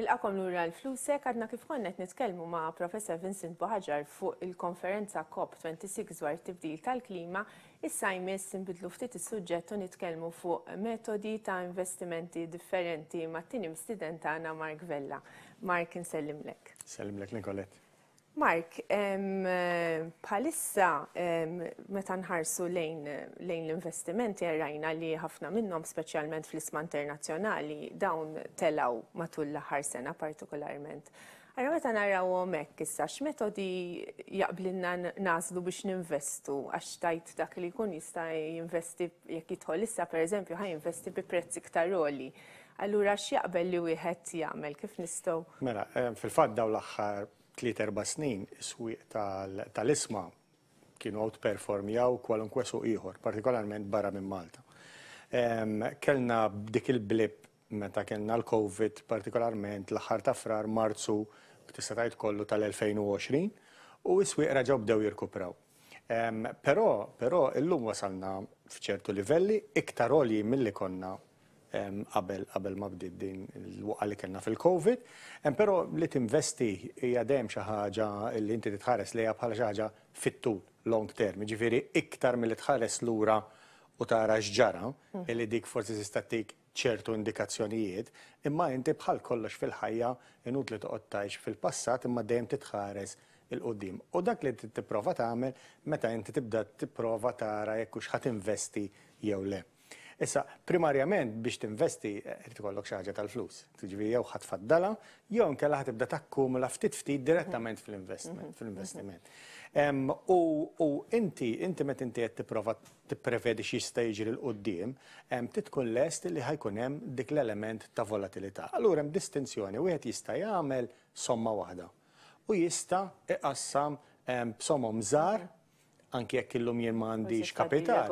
Nilqakom lura l-flusek għadna kif konnet nitkellmu ma' Professor Vincent Boħaġar fuq il-konferenza COP26 dwar tibdil tal-klima, issa jmiss nbidlu ftit is-suġġett u nitkellmu fuq metodi ta' investimenti differenti ma' tini mstidentana Mark Vella. Mark, nsellimlek. Sellimlek, Nicolette. Mark, palissa meta nħarsu lejn l-investimenti għarrajna li ħafna minnhom speċjalment fl-isma internazzjonali dawn telaw matul l-aħħar sena partikolarment. Għarra meta naraw hekk issa x'metodi jaqblinna nażlu biex ninvestu għax tajt dak li jkun jista' jinvesti jekk jitħol issa pereżempju ħaj jinvesti bi ktar roli. Allura x'jaqbel li wieħed jagħmel kif nistgħu? Mela, fil-fatt dawn l-aħħar tlieterba snin is-swieq tal-isma kienu outperformjaw kwalunkwe suq ieħor, partikolarment barra minn Malta. Kellna dik il-blip meta kellna l-COVID, partikolarment l-aħħar ta' frar Marzu tista' tajt kollu tal-2020 u s-swieq raġaw bdew jirkupraw. Però, però illum wasalna f'ċertu livelli iktar olji mill-li konna qabel qabel ma bdiet din l-waqqa li kellna fil-COVID. Però li tinvesti hija dejjem xi ħaġa li inti titħares lejha bħala xi ħaġa fit-tul long term, jiġifieri iktar milli tħares lura u tara x'ġara mm. li dik forsi tista' tik ċertu indikazzjonijiet, imma inti bħal kollox fil-ħajja inut li toqgħodtajx fil-passat imma dejjem titħares il-qoddim. U dak li tipprova tagħmel meta inti tibda tipprova tara jekk hux investi jew le. Issa, primarjament biex tinvesti qed eh, ikollok xi ħaġa tal-flus. Tiġifieri jew ħatfaddala, jew inkella ħatibda takkumula ftit ftit direttament mhm. fl mhm. fil-investiment. U inti, inti met inti qed tipprova tipprevedi xi jista' jiġri l qudiem titkun lest li ħajkun hemm dik l-element ta' volatilità. Allura hemm distinzjoni wieħed jista' jagħmel somma waħda u jista' iqassam somma mżar anki jekk illum jien m'għandix kapital.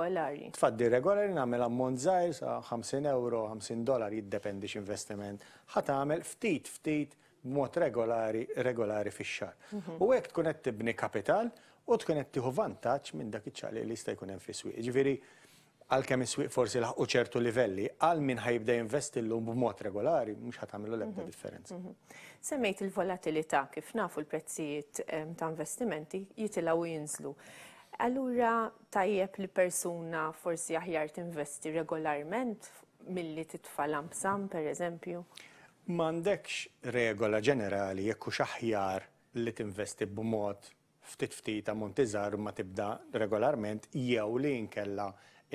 Tfaddi regolari nagħmel ammont żgħir sa 50 euro, 50 dollar jiddependi x'investiment. Ħadd għamel ftit ftit b'mod regolari regolari fix-xar. Mhm. U hekk tkun qed tibni kapital u tkun qed tieħu vantaġġ minn dak iċ-ċaqli li jista' jkun hemm fis-swieq. Ġifieri għalkemm is-swieq forsi laħqu ċertu livelli, għal min ħajibda jinvesti l-lum b'mod regolari, mhux ħatamlu l-ebda mhm. differenza. Mhm. Semmejt il-volatilità kif nafu l-prezzijiet ehm, ta' investimenti jitilgħu jinżlu. Allura tajjeb li persuna forsi aħjar tinvesti regolarment milli tfalam sam, per eżempju? M'għandekx regola ġenerali jekk hux aħjar li tinvesti b'mod ftit ftit ammont iżgħar ma tibda regolarment jew li nkella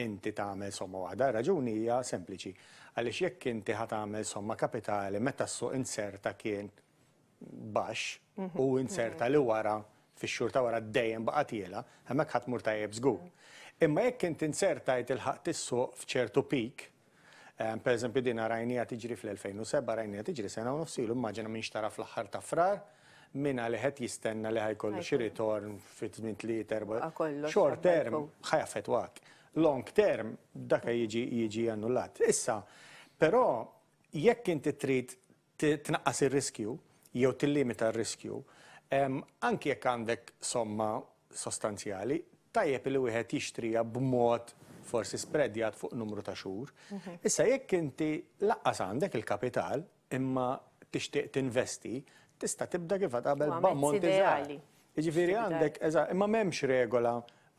inti tagħmel somma għada. Raġuni hija sempliċi għaliex jekk inti ħat għamil somma kapitali meta s-suq inserta kien baxx u mhm. inserta li wara fix-xhur ta' wara dejjem baqa' tiela, hemmhekk ħadd mur tajjeb żgur. Imma jekk inti insertajt il-ħaq tissuq f'ċertu pik, ehm, per eżempju din rajnija tiġri fl-2007, rajnija tiġri sena u nofsilu, immaġina minx tara fl-aħħar ta' frar, minn għal ħed jistenna li ħajkollu xi ritorn fit żmien tliet Short term ħajafet wak. Long term dak jiġi jiġi annullat. Issa, però jekk inti trid tnaqqas ir-riskju jew tillimita r-riskju, Anki jekk għandek somma sostanzjali, tajjeb li wieħed jixtrija b'mod forsi spredjat fuq numru ta' xhur. Mhm. Issa jekk inti laqqas għandek il-kapital imma tixtieq tinvesti, tista' tibda kif qabel b'ammont ideali. Jiġifieri għandek, imma m'hemmx regola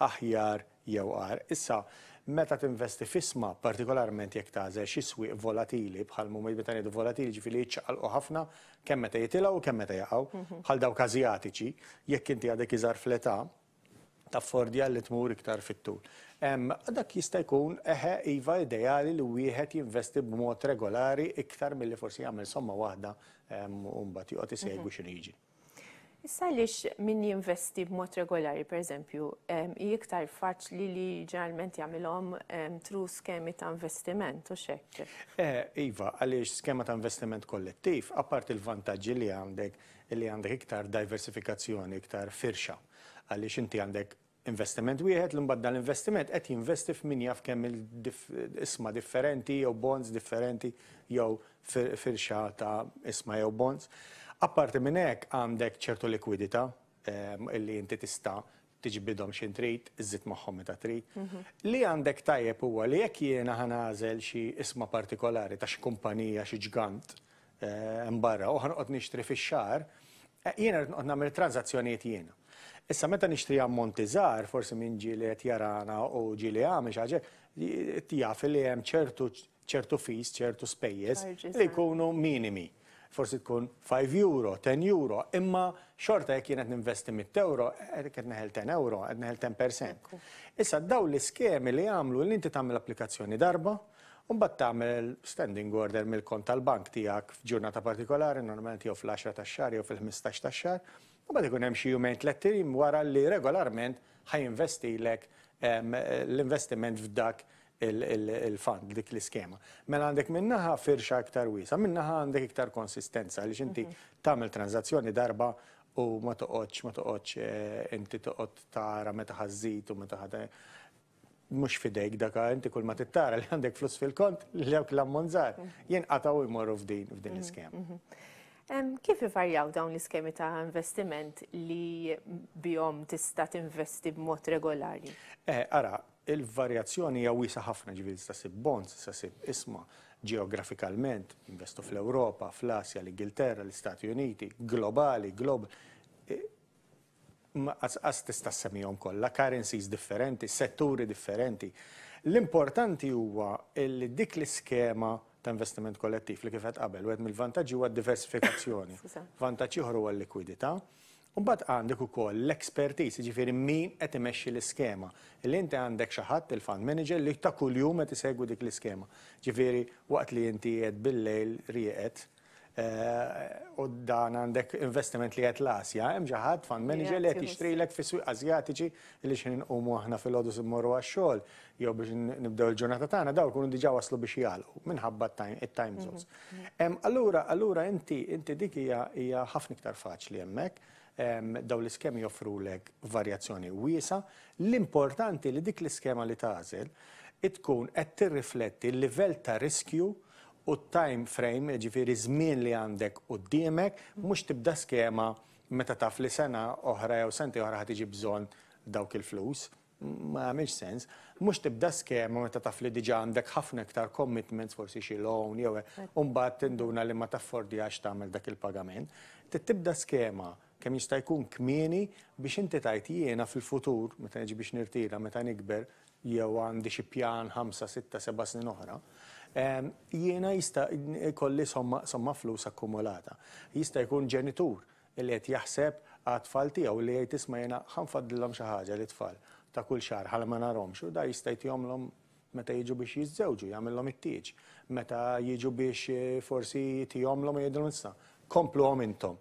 aħjar jew għar. Issa, meta tinvesti fisma, partikolarment jekk tażel xi volatili bħal mumejt meta ngħidu volatili ġifieri jiċċaqalqu ħafna kemm meta u kemm meta jaqgħu bħal dawk kazijatiċi jekk inti għadek iżar fl-età fordja li tmur iktar fit-tul. Dak jista' jkun eħe iva ideali li wieħed jinvesti b'mod regolari iktar milli forsi jagħmel somma waħda u mbagħad joqgħod isegwi mhm. x'inhi Issa lix min jinvesti b'mod regolari, per eżempju, iktar faċli li ġeneralment jagħmilhom tru skemi ta' investiment u xekk. Eh, iva, għaliex skema ta' investiment kollettiv, apart il-vantaġġi li għandek li għandek iktar diversifikazzjoni, iktar firxa, għaliex inti għandek investiment wieħed li mbadda l-investiment qed jinvesti f'min jaf kemm isma differenti jew bonds differenti jew firxa ta' isma jew bonds. Apparti minn hekk għandek ċertu likwidità ehm, li inti tista' tiġbidhom xi trid, iżid magħhom meta trid. Mhm. Li għandek tajjeb huwa li jekk jiena ħanażel xi isma partikolari ta' xi kumpanija xi ġgant mbarra ehm, u ħanqod nixtri fix-xar, e, jiena rid nagħmel tranzazzjonijiet jiena. Issa meta nixtri ammonti żgħar, forsi minn ġili qed jarana u ġili għamil xi ħaġa, jaf li hemm ċertu ċertu fis, ċertu spejjeż li eh. jkunu minimi forsi tkun 5 euro, 10 euro, imma xorta jek jenet ninvesti 100 euro, għed eh, neħel 10 euro, għed neħel 10%. Issa daw l-iskemi li għamlu li inti tagħmel applikazzjoni darba, Unbat tagħmel standing order mill-kont tal-bank tiegħek f'ġurnata partikolari, normalment jew fl-10 tax xar jew fil-15 ta' xar. u bad ikun hemm xi jumejn tlettirim wara li regolarment investi eh, l-investiment f'dak il-fund, dik l-iskema. Mela għandek minnaħa firxa iktar wisa, minnaħa għandek iktar konsistenza, li xinti mhm. tamil tranzazzjoni darba u ma toqgħodx ma toqgħodx eh, inti toqgħod tara meta ħażit u meta ħadej. Mhux fidejk daka ah, inti kull ma tittara li għandek flus fil-kont li hekk l-ammonżar. Mhm. Jien qataw imorru f'din f'din mhm, l-iskema. Kif ivarjaw dawn l-iskemi ta' investiment li bihom tista' tinvesti b'mod regolari? Eh, ara, il-varjazzjoni hija wiesa ħafna ġifieri tista' bonds, tista' isma' ġeografikalment, investu fl-Ewropa, fl-Asja, l-Ingilterra, l-Istati Uniti, globali, glob. Għas e, tista' semmihom kollha, currencies differenti, setturi differenti. L-importanti huwa li dik l-iskema ta' investiment kollettiv li kifet qabel, u għed mill-vantaġġi huwa diversifikazzjoni. Vantaġġi ħor huwa l-likwidità. Umbat għandek u koll l-expertise, ġifiri min qed imexxi l-iskema. l inti għandek xaħat il-fund manager li ta' kull jum qed isegwi dik l-iskema. Ġifiri waqt li jinti qed bil-lejl rieqet eh, u dan għandek investiment li l-asja, hemm ġaħat fund manager li qed jixtrilek ek fissu Azjatiċi li xin nqumu aħna fil-ħodu immorru għax-xogħol jew biex nibdew il-ġurnata tagħna daw kunu diġà waslu biex jgħalqu minħabba it-time zones. Mhm. Allura allura inti inti dik hija ħafna iktar faċli hemmhekk daw l-iskemi joffru lek varjazzjoni wiesa. L-importanti li dik l-iskema li tażel tkun qed tirrifletti l-livell ta' riskju u time frame, ġifiri żmien li għandek u d-diemek, mux tibda skema meta taf li sena oħra jew senti oħra ħatiġi bżon dawk il-flus ma għamilx sens, mux tibda skema meta taf li diġa għandek ħafna iktar commitments forsi xi loan jew e, umbat tinduna li ma għax tagħmel dak il-pagament. Tibda skema kemm jista' jkun kmieni biex inti tajt jiena fil-futur, meta niġi biex nirtira, meta nikber, jew għandi xi pjan 5, 6, 7 snin oħra, jiena jista' jkolli somma flus akkumulata. Jista' jkun ġenitur li qed jaħseb għat-tfal tiegħu li jgħid isma' jiena ħanfaddilhom xi ħaġa li tfal ta' kull xahar ħala ma narhomx u da jista' jtihomlhom meta jiġu biex jizzewġu, jagħmilhom it-tieġ, meta jiġu biex eh, forsi tihomlhom jgħidulhom issa. Komplu intom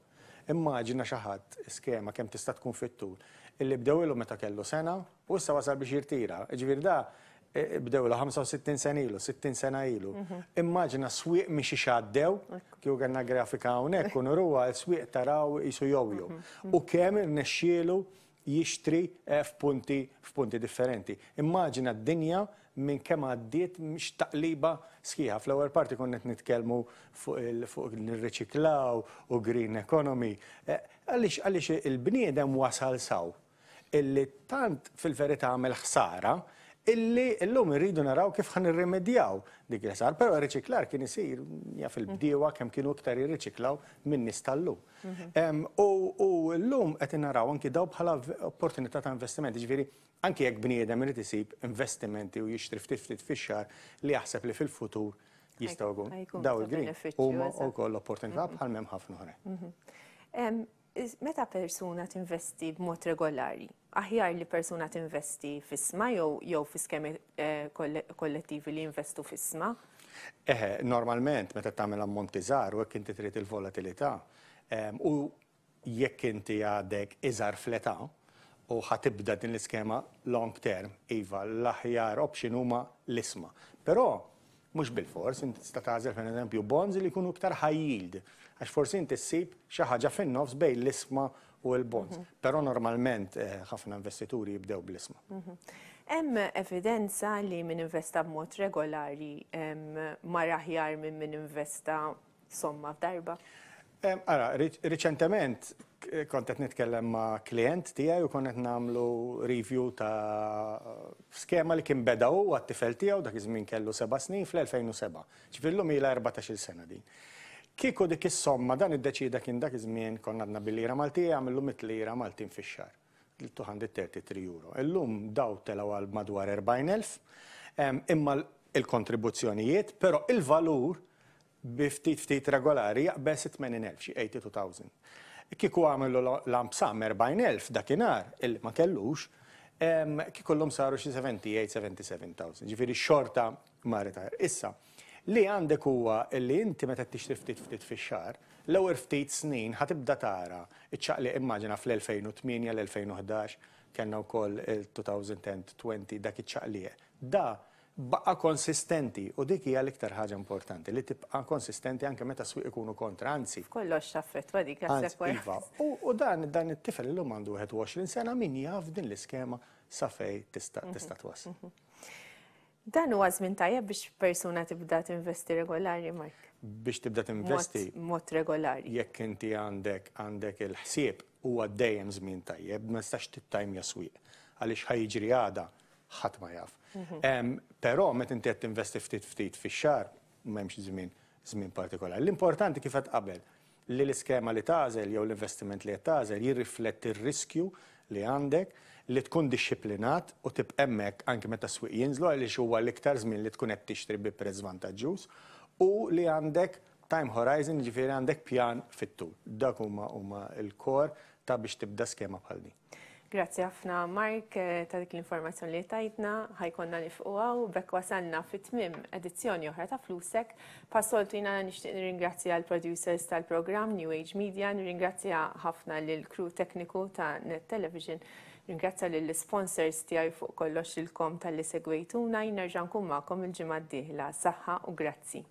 immaġina xaħat skema kem tista' tkun fit-tul illi bdew ilu meta kellu sena u issa wasal biex jirtira. Ġvir da e, e, bdew ilu 65 sena ilu, 60 sena ilu. Immaġina swieq miex ixaddew, kju għanna grafika hawnhekk u ruwa swiq taraw jisu jowju. Mhm. U kemm irnexxielu jixtri f f'punti differenti. Immaġina d-dinja minn kemm għaddiet mhix taqliba sħiħa. Fl-ewwel parti konna qed nitkellmu fuq il-riċiklaw u green economy. Eh, għaliex għaliex il-bniedem wasal saw illi tant fil-verità għamel ħsara illi illum irridu naraw kif ħan irremedjaw dik li sar, pero riċiklar kien isir ja il-bdiewa kemm kienu iktar jirriċiklaw minn nies tal-lum. U llum qed naraw anki daw bħala opportunità ta' investimenti, ġviri, anki jekk bniedem irid isib investimenti u jixtri ftit ftit li jaħseb li fil-futur jistgħu daw il-green huma wkoll opportunità bħal m'hemm ħafna meta persuna tinvesti b'mod regolari, aħjar li persuna tinvesti fisma jew jew fiskemi eh, kollettivi li jinvestu fisma? Eħe, eh, normalment meta tagħmel ammontizar u jekk inti trid il-volatilità ehm, u jekk inti għadek iżar fleta u ħatibda din l-iskema long term, iva, l-aħjar option huma l-isma. Però mhux bil-fors, inti tista' tagħżel per bonds li jkunu iktar high yield għax forsi inti s xi ħaġa fin-nofs bejn l-isma u l-bonds. Mhm. Però normalment eh, ħafna investituri jibdew bl-isma. Mhm. Hemm evidenza li min investa b'mod regolari mar aħjar minn min investa somma f'darba? Ara, riċentement kont qed nitkellem ma' klient tiegħi u konet qed nagħmlu review ta' skema li kien bedaw għat-tifel tiegħu dak iż kellu seba' snin fl-2007. mi la' 14-il sena din. Kiko dik is-somma dan id-deċida kien dak iż-żmien konna għadna bil-lira Malti għamlu mit-lira Maltin fix-xar. 233 euro. Illum daw telaw għal madwar 40.000 imma il-kontribuzzjonijiet, però il-valur biftit ftit regolari jaqbel 80.000, 82,000. Kiku għamlu l sam 40.000 dakinar, il ma kellux, kikollum saru xi 78-77,000. Ġifiri xorta marita. Issa, li għandek huwa li inti meta tiġi ftit ftit fix-xar, l-ewwel ftit snin ħatibda tara iċċaqli immaġina fl-2008 l-2011 kellna wkoll il-2020 dak iċċaqlie. Da baqa konsistenti u dik hija l-iktar ħaġa importanti li tibqa konsistenti anke meta swieq ikunu kontra, anzi. Kollox taffett wa dik iva, U dan dan it-tifel illum għandu 21 sena min jaf din l-iskema sa fej tista' mhm. tista' twassal. Mhm. Dan huwa żmien tajjeb biex persuna tibda tinvesti regolari, Mark. Biex tibda tinvesti. Mod regolari. Jekk inti għandek għandek il-ħsieb huwa dejjem żmien tajjeb, ma nistax tittajm jaswieq għaliex ħajġri għada ħadd ma jaf. Mhm. Però meta inti qed tinvesti ftit ftit fix-xar m'hemmx żmien żmien partikolari. L-importanti kif qed qabel li l-iskema li tażel jew l-investiment li qed tażel jirrifletti r-riskju li għandek li tkun disciplinat u tibqemmek anki meta s-swiq jinżlu għalli huwa l-iktar żmien li tkun qed tixtri bi prezz vantaġġuż u li għandek time horizon ġifieri għandek pjan fit-tul. Dak huma huma l-kor ta' biex tibda skema bħal din. Grazzi ħafna Mark eh, ta' dik l-informazzjoni li tajtna, ħajkonna nifquha u bekk wasalna fit-tmim edizzjoni oħra ta' Flusek. Passoltu jina nixtieq nirringrazzja l-producers tal-programm New Age Media, nirringrazzja ħafna lil crew tekniku ta' Net Television. Ringrazzja lill sponsors tiegħi fuq kollox ilkom tal-li segwejtuna jnerġa' nkun il-ġimgħa d-dieħla. Saħħa u grazzi.